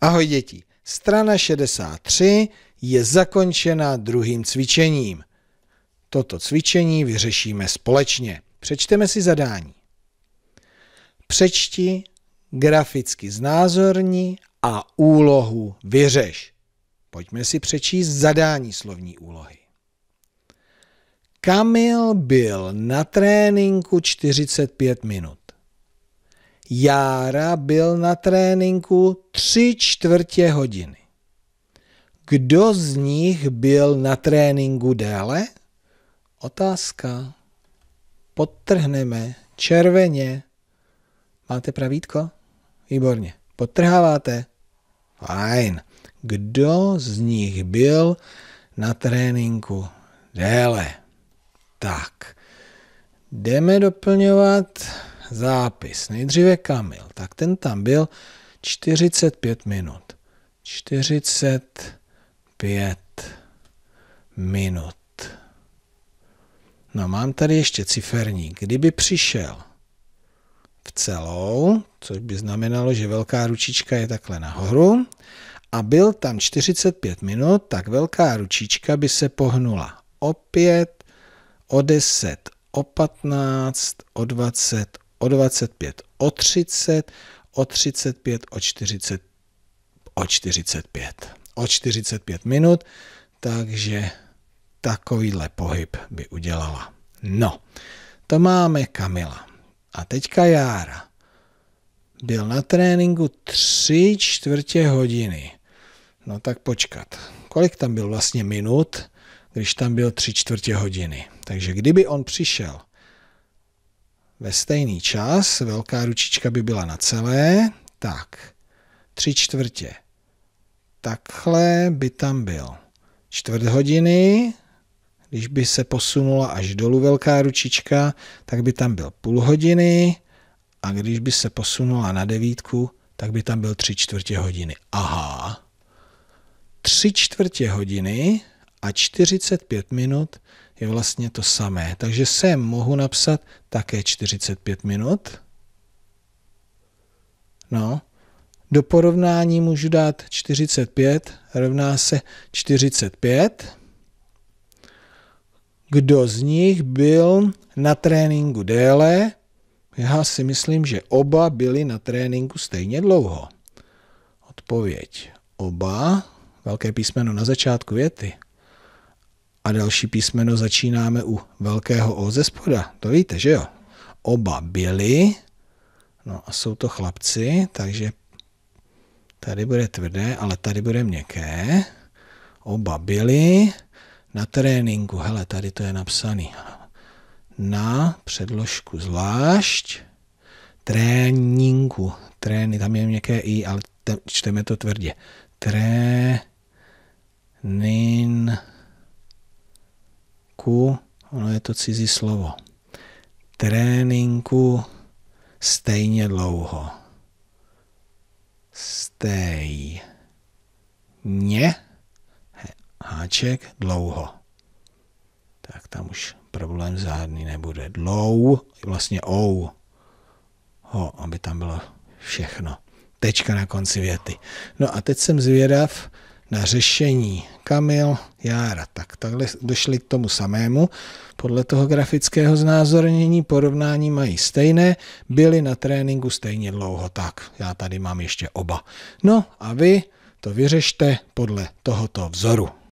Ahoj děti, strana 63 je zakončena druhým cvičením. Toto cvičení vyřešíme společně. Přečteme si zadání. Přečti, graficky znázorní a úlohu vyřeš. Pojďme si přečíst zadání slovní úlohy. Kamil byl na tréninku 45 minut. Jára byl na tréninku tři čtvrtě hodiny. Kdo z nich byl na tréninku déle? Otázka. Podtrhneme červeně. Máte pravítko? Výborně. Podtrháváte? Fajn. Kdo z nich byl na tréninku déle? Tak. Jdeme doplňovat zápis. Nejdříve Kamil, tak ten tam byl 45 minut. 45 minut. No mám tady ještě ciferník. Kdyby přišel v celou, což by znamenalo, že velká ručička je takhle nahoru, a byl tam 45 minut, tak velká ručička by se pohnula o 5, o 10, o 15, o 20, o 25, o 30, o 35, o 40, o 45, o 45 minut, takže takovýhle pohyb by udělala. No, to máme Kamila. A teďka Jára. Byl na tréninku tři čtvrtě hodiny. No tak počkat. Kolik tam byl vlastně minut, když tam byl tři čtvrtě hodiny? Takže kdyby on přišel ve stejný čas. Velká ručička by byla na celé. Tak, tři čtvrtě. Takhle by tam byl. Čtvrt hodiny, když by se posunula až dolů velká ručička, tak by tam byl půl hodiny a když by se posunula na devítku, tak by tam byl tři čtvrtě hodiny. Aha. Tři čtvrtě hodiny a 45 minut je vlastně to samé. Takže sem mohu napsat také 45 minut. No, do porovnání můžu dát 45, rovná se 45. Kdo z nich byl na tréninku déle? Já si myslím, že oba byli na tréninku stejně dlouho. Odpověď. Oba, velké písmeno na začátku věty a další písmeno začínáme u velkého O ze spoda. To víte, že jo? Oba byli, no a jsou to chlapci, takže tady bude tvrdé, ale tady bude měkké. Oba byli na tréninku, hele, tady to je napsaný. Na předložku zvlášť tréninku. Trény, tam je měkké i, ale čteme to tvrdě. Trény tréninku, ono je to cizí slovo, tréninku stejně dlouho. Stejně háček dlouho. Tak tam už problém žádný nebude. Dlou, vlastně ou, ho, aby tam bylo všechno. Tečka na konci věty. No a teď jsem zvědav, na řešení Kamil Jára. Tak takhle došli k tomu samému. Podle toho grafického znázornění porovnání mají stejné, byli na tréninku stejně dlouho. Tak, já tady mám ještě oba. No a vy to vyřešte podle tohoto vzoru.